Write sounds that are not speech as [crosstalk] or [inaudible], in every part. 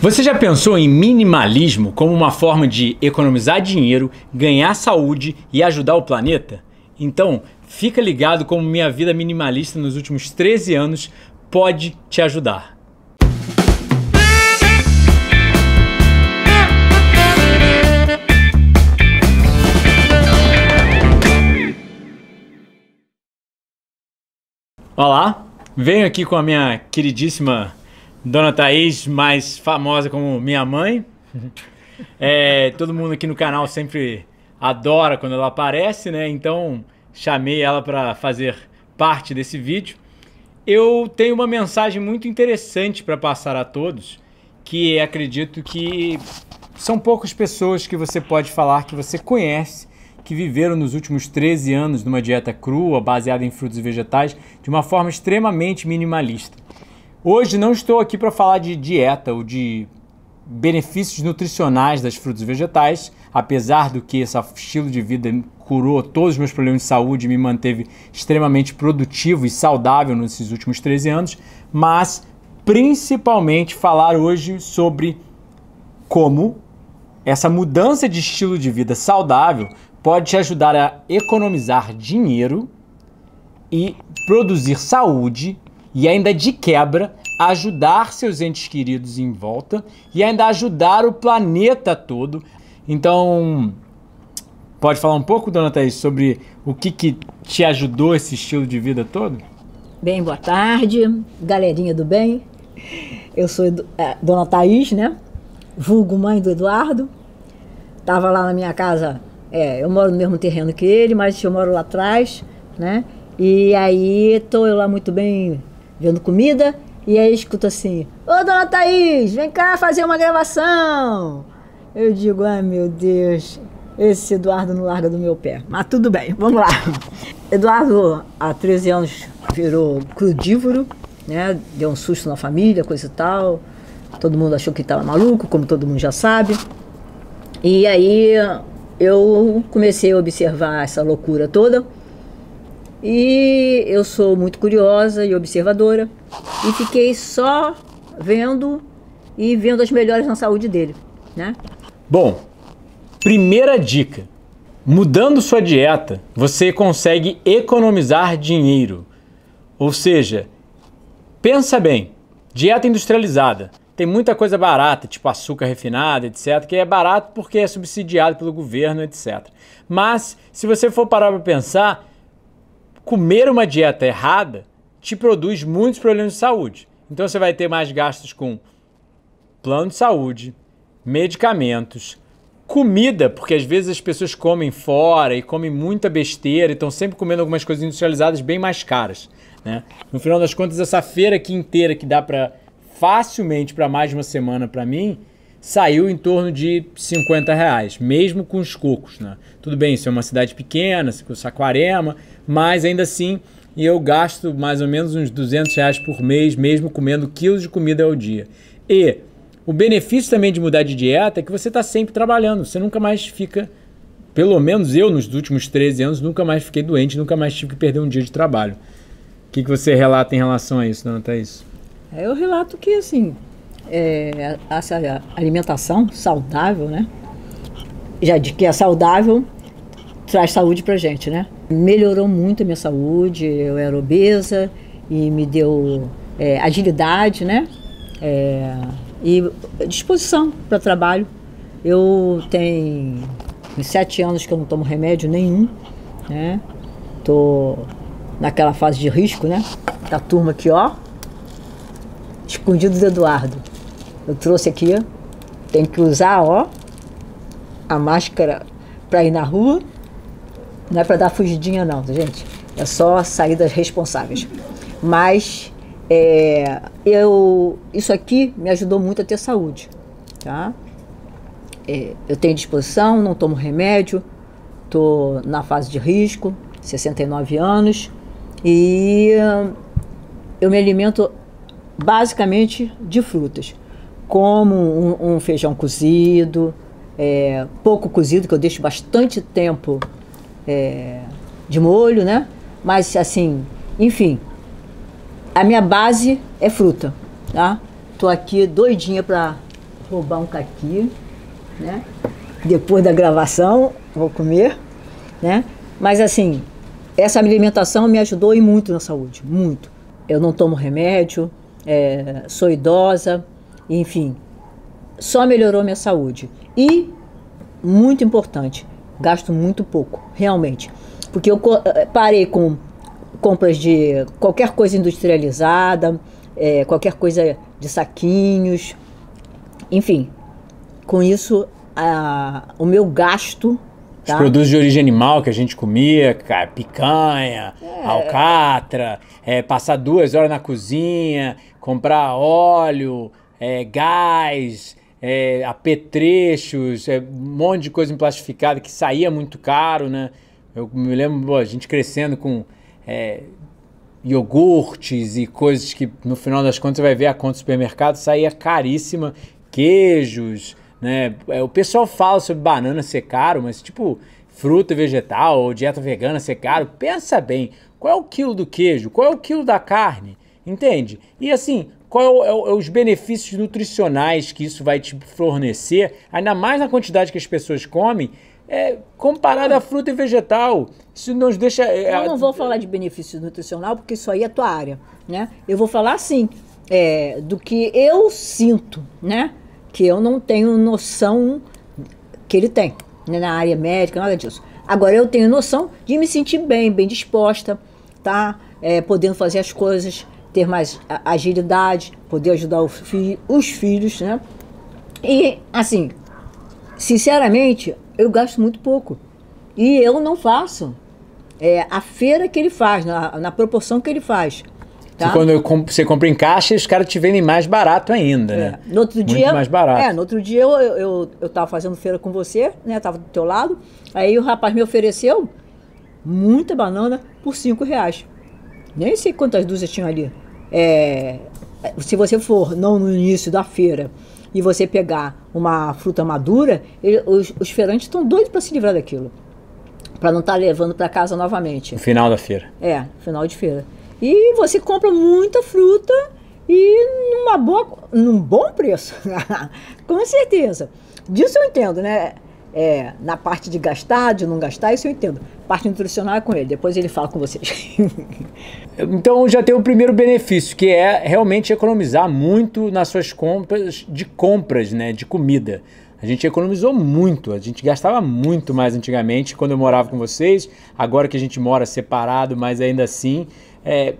Você já pensou em minimalismo como uma forma de economizar dinheiro, ganhar saúde e ajudar o planeta? Então, fica ligado como minha vida minimalista nos últimos 13 anos pode te ajudar. Olá, venho aqui com a minha queridíssima Dona Thaís, mais famosa como minha mãe. [laughs] É, todo mundo aqui no canal sempre adora quando ela aparece, né? Então chamei ela para fazer parte desse vídeo. Eu tenho uma mensagem muito interessante para passar a todos, que acredito que são poucas pessoas que você pode falar que você conhece que viveram nos últimos 13 anos numa dieta crua, baseada em frutos e vegetais, de uma forma extremamente minimalista. Hoje não estou aqui para falar de dieta ou de benefícios nutricionais das frutas e vegetais, apesar do que esse estilo de vida curou todos os meus problemas de saúde e me manteve extremamente produtivo e saudável nesses últimos 13 anos, mas principalmente falar hoje sobre como essa mudança de estilo de vida saudável pode te ajudar a economizar dinheiro e produzir saúde e ainda de quebra ajudar seus entes queridos em volta e ainda ajudar o planeta todo. Então, pode falar um pouco, dona Thaís, sobre o que, que te ajudou esse estilo de vida todo? Bem, boa tarde, galerinha do bem. Eu sou a é, dona Thaís, né? Vulgo mãe do Eduardo. Estava lá na minha casa, é, eu moro no mesmo terreno que ele, mas eu moro lá atrás, né? E aí estou eu lá muito bem vendo comida, e aí escuto assim: Ô dona Thaís, vem cá fazer uma gravação. Eu digo: ai ah, meu Deus, esse Eduardo não larga do meu pé. Mas tudo bem, vamos lá. [laughs] Eduardo, há 13 anos, virou crudívoro, né? Deu um susto na família, coisa e tal. Todo mundo achou que estava maluco, como todo mundo já sabe. E aí eu comecei a observar essa loucura toda e eu sou muito curiosa e observadora e fiquei só vendo e vendo as melhores na saúde dele, né? Bom, primeira dica: mudando sua dieta, você consegue economizar dinheiro. Ou seja, pensa bem, dieta industrializada tem muita coisa barata, tipo açúcar refinado, etc., que é barato porque é subsidiado pelo governo, etc. Mas se você for parar para pensar, comer uma dieta errada te produz muitos problemas de saúde. Então você vai ter mais gastos com plano de saúde, medicamentos, comida, porque às vezes as pessoas comem fora e comem muita besteira e estão sempre comendo algumas coisas industrializadas bem mais caras. Né? No final das contas, essa feira aqui inteira que dá para facilmente para mais de uma semana para mim, saiu em torno de 50 reais, mesmo com os cocos. Né? Tudo bem, isso é uma cidade pequena, com Saquarema, mas ainda assim eu gasto mais ou menos uns 200 reais por mês, mesmo comendo quilos de comida ao dia. E o benefício também de mudar de dieta é que você está sempre trabalhando, você nunca mais fica, pelo menos eu nos últimos 13 anos, nunca mais fiquei doente, nunca mais tive que perder um dia de trabalho. O que, que você relata em relação a isso, dona Thaís? É, eu relato que, assim, é, essa alimentação saudável, né? Já de que é saudável, traz saúde pra gente, né? Melhorou muito a minha saúde, eu era obesa e me deu é, agilidade, né? É, e disposição para trabalho. Eu tenho sete anos que eu não tomo remédio nenhum, né? Tô naquela fase de risco, né? Da turma aqui, ó, escondido do Eduardo. Eu trouxe aqui, ó. Tem que usar, ó, a máscara para ir na rua. Não é para dar fugidinha, não, tá, gente. É só saídas responsáveis. Mas é, eu, isso aqui me ajudou muito a ter saúde, tá? É, eu tenho disposição, não tomo remédio, estou na fase de risco, 69 anos, e eu me alimento basicamente de frutas como um, um feijão cozido, é, pouco cozido, que eu deixo bastante tempo é, de molho, né? Mas assim, enfim, a minha base é fruta, tá? Tô aqui doidinha para roubar um caqui, né? Depois da gravação, vou comer, né? Mas assim, essa alimentação me ajudou e muito na saúde, muito. Eu não tomo remédio, é, sou idosa, enfim, só melhorou minha saúde. E, muito importante, gasto muito pouco, realmente. Porque eu eh, eh, parei com compras de qualquer coisa industrializada, é, qualquer coisa de saquinhos, enfim. Com isso, a, o meu gasto Tá. Os produtos de origem animal que a gente comia, picanha, é. alcatra, é, passar duas horas na cozinha, comprar óleo, é, gás, é, apetrechos, é, um monte de coisa emplastificada que saía muito caro, né? Eu me lembro, a gente crescendo com é, iogurtes e coisas que no final das contas você vai ver a conta do supermercado saía caríssima, queijos, né? É, o pessoal fala sobre banana ser caro, mas tipo fruta vegetal ou dieta vegana ser caro, pensa bem, qual é o quilo do queijo, qual é o quilo da carne, entende? E assim, qual é, é, o, é, os benefícios nutricionais que isso vai te fornecer, ainda mais na quantidade que as pessoas comem, é, comparado ah. fruta e vegetal. Isso nos deixa. É, eu não vou falar de benefício nutricional, porque isso aí é tua área. Né? Eu vou falar sim é, do que eu sinto, né? Que eu não tenho noção que ele tem né? na área médica, nada disso. Agora eu tenho noção de me sentir bem, bem disposta, tá? É, podendo fazer as coisas ter mais agilidade, poder ajudar fi os filhos, né? E, assim, sinceramente, eu gasto muito pouco. E eu não faço é, a feira que ele faz, na, na proporção que ele faz. Tá? quando comp você compra em caixa, os caras te vendem mais barato ainda, é. né? No outro Muito dia, mais barato. É, no outro dia eu, eu, eu, eu tava fazendo feira com você, né? Eu tava do teu lado. Aí o rapaz me ofereceu muita banana por cinco reais nem sei quantas dúzias tinham ali. É, se você for não no início da feira e você pegar uma fruta madura, ele, os, os feirantes estão doidos para se livrar daquilo. Para não estar tá levando para casa novamente. No final da feira. É, final de feira. E você compra muita fruta e numa boa, num bom preço. [laughs] Com certeza. Disso eu entendo, né? é, na parte de gastar, de não gastar, isso eu entendo. Parte nutricional é com ele, depois ele fala com vocês. [laughs] então já tem o primeiro benefício, que é realmente economizar muito nas suas compras de compras, né, de comida. A gente economizou muito, a gente gastava muito mais antigamente quando eu morava com vocês. Agora que a gente mora separado, mas ainda assim, é,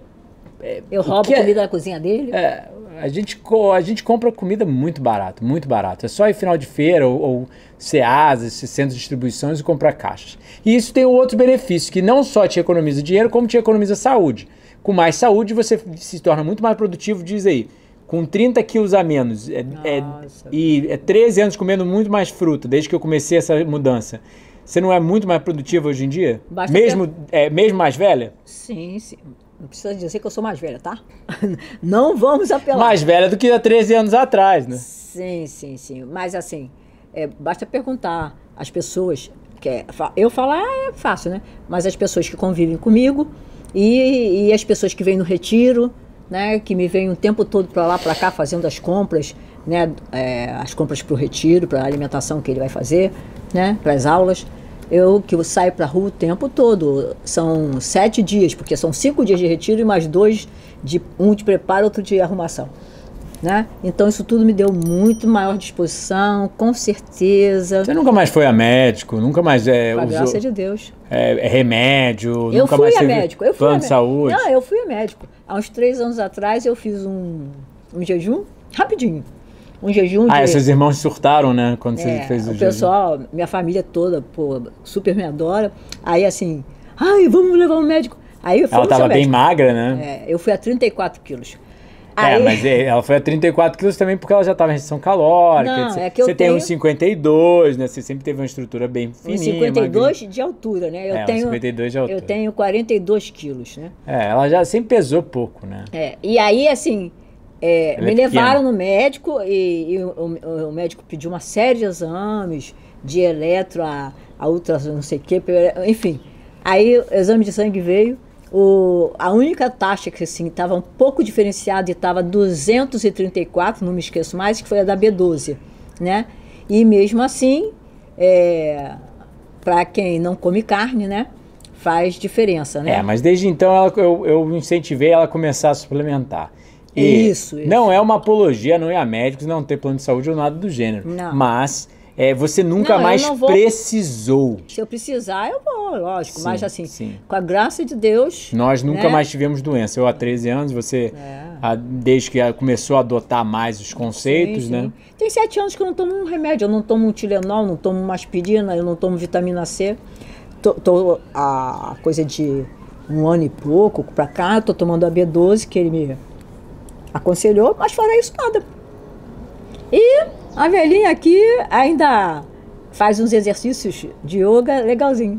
é, eu roubo é comida da cozinha dele? É, a gente, a gente compra comida muito barato, muito barato. É só ir final de feira ou, ou CEAs, esses centros de distribuições e comprar caixas. E isso tem outro benefício, que não só te economiza dinheiro, como te economiza saúde. Com mais saúde, você se torna muito mais produtivo, diz aí. Com 30 quilos a menos é, é, e é 13 anos comendo muito mais fruta, desde que eu comecei essa mudança. Você não é muito mais produtivo hoje em dia? Basta mesmo, ter... é, mesmo mais velha? Sim, sim. Não precisa dizer que eu sou mais velha, tá? [laughs] Não vamos apelar. Mais velha do que há 13 anos atrás, né? Sim, sim, sim. Mas assim, é, basta perguntar às pessoas. Que é, eu falar é fácil, né? Mas as pessoas que convivem comigo e, e as pessoas que vêm no retiro, né? Que me vêm o tempo todo para lá, para cá, fazendo as compras, né? É, as compras para o retiro, para a alimentação que ele vai fazer, né? Para as aulas eu que eu saio para a rua o tempo todo. São sete dias, porque são cinco dias de retiro e mais dois, de um de preparo, outro de arrumação. Né? Então isso tudo me deu muito maior disposição, com certeza. Você nunca mais foi a médico, nunca mais é. a usou, graça de Deus. É, é remédio, eu nunca fui mais a médico. Eu fui plano a de saúde. Não, eu fui a médico. Há uns três anos atrás eu fiz um, um jejum rapidinho um jejum ah, de... Ah, seus irmãos surtaram, né? Quando é, você fez o, o jejum. O pessoal, minha família toda, pô, super me adora. Aí assim, ai, vamos levar um médico. Aí eu fui Ela estava bem magra, né? É, eu fui a 34 quilos. É, aí... É, mas ela foi a 34 quilos também porque ela já estava em restrição calórica. Não, é que eu você tenho... tem uns 52, né? Você sempre teve uma estrutura bem fininha. 52 magrinha. de altura, né? Eu é, tenho 52 de altura. Eu tenho 42 quilos, né? É, ela já sempre pesou pouco, né? É, e aí assim, é, me é levaram no médico e, e o, o, o, médico pediu uma série de exames, de eletro a, a ultra, não sei o quê enfim. Aí o exame de sangue veio, o, a única taxa que assim estava um pouco diferenciada e estava 234, não me esqueço mais, que foi a da B12, né? E mesmo assim, é, para quem não come carne, né? Faz diferença, né? É, mas desde então ela, eu, eu incentivei ela a começar a suplementar. E isso, isso. Não é uma apologia, não é a médicos não ter plano de saúde ou nada do gênero. Não. Mas é, você nunca não, mais vou... precisou. Se eu precisar, eu vou, lógico. Sim, mas assim, sim. com a graça de Deus. Nós nunca né? mais tivemos doença. Eu há 13 anos, você. É. A, desde que começou a adotar mais os conceitos, sim, né? Tem sete anos que eu não tomo um remédio. Eu não tomo um Tilenol, não tomo uma aspirina, eu não tomo vitamina C. Tô, tô a coisa de um ano e pouco pra cá, tô tomando a B12, que ele me Aconselhou, mas fora isso nada. E a velhinha aqui ainda faz uns exercícios de yoga legalzinho.